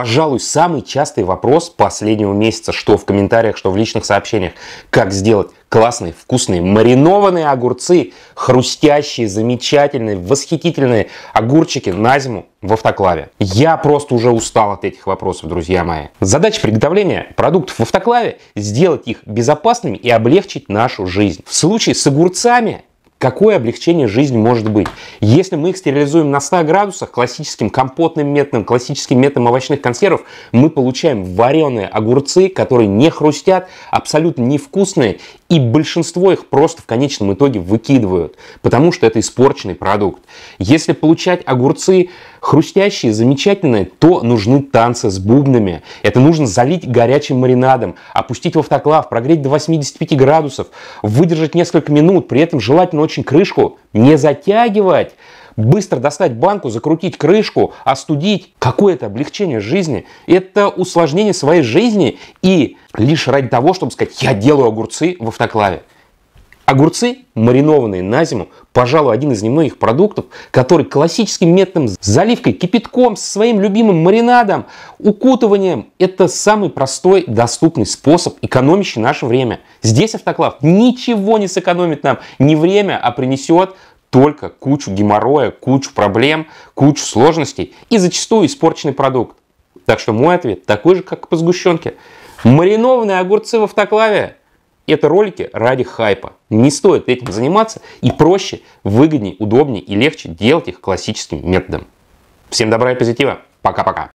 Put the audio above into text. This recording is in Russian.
пожалуй, самый частый вопрос последнего месяца, что в комментариях, что в личных сообщениях. Как сделать классные, вкусные, маринованные огурцы, хрустящие, замечательные, восхитительные огурчики на зиму в автоклаве. Я просто уже устал от этих вопросов, друзья мои. Задача приготовления продуктов в автоклаве – сделать их безопасными и облегчить нашу жизнь. В случае с огурцами Какое облегчение жизни может быть? Если мы их стерилизуем на 100 градусах классическим компотным методом, классическим методом овощных консервов, мы получаем вареные огурцы, которые не хрустят, абсолютно невкусные, и большинство их просто в конечном итоге выкидывают, потому что это испорченный продукт. Если получать огурцы хрустящие, замечательные, то нужны танцы с бубнами. Это нужно залить горячим маринадом, опустить в автоклав, прогреть до 85 градусов, выдержать несколько минут, при этом желательно очень крышку не затягивать, быстро достать банку, закрутить крышку, остудить. Какое то облегчение жизни? Это усложнение своей жизни и лишь ради того, чтобы сказать, я делаю огурцы в автоклаве. Огурцы, маринованные на зиму, пожалуй, один из немногих продуктов, который классическим методом заливкой кипятком со своим любимым маринадом, укутыванием, это самый простой, доступный способ, экономящий наше время. Здесь автоклав ничего не сэкономит нам, не время, а принесет только кучу геморроя, кучу проблем, кучу сложностей и зачастую испорченный продукт. Так что мой ответ такой же, как по сгущенке. Маринованные огурцы в автоклаве это ролики ради хайпа. Не стоит этим заниматься и проще, выгоднее, удобнее и легче делать их классическим методом. Всем добра и позитива. Пока-пока.